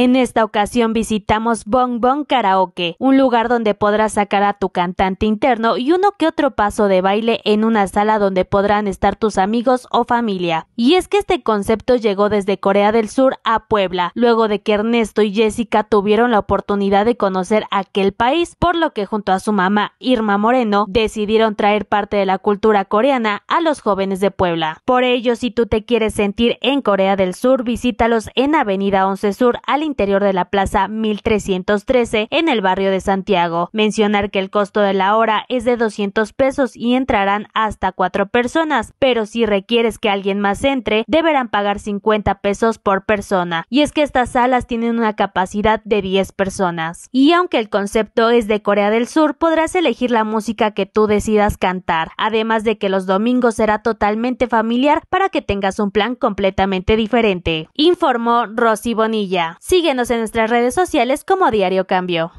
En esta ocasión visitamos Bong Bong Karaoke, un lugar donde podrás sacar a tu cantante interno y uno que otro paso de baile en una sala donde podrán estar tus amigos o familia. Y es que este concepto llegó desde Corea del Sur a Puebla, luego de que Ernesto y Jessica tuvieron la oportunidad de conocer aquel país, por lo que junto a su mamá Irma Moreno decidieron traer parte de la cultura coreana a los jóvenes de Puebla. Por ello, si tú te quieres sentir en Corea del Sur, visítalos en Avenida 11 Sur al interior de la Plaza 1313 en el barrio de Santiago. Mencionar que el costo de la hora es de 200 pesos y entrarán hasta cuatro personas, pero si requieres que alguien más entre, deberán pagar 50 pesos por persona. Y es que estas salas tienen una capacidad de 10 personas. Y aunque el concepto es de Corea del Sur, podrás elegir la música que tú decidas cantar, además de que los domingos será totalmente familiar para que tengas un plan completamente diferente, informó Rosy Bonilla. Síguenos en nuestras redes sociales como Diario Cambio.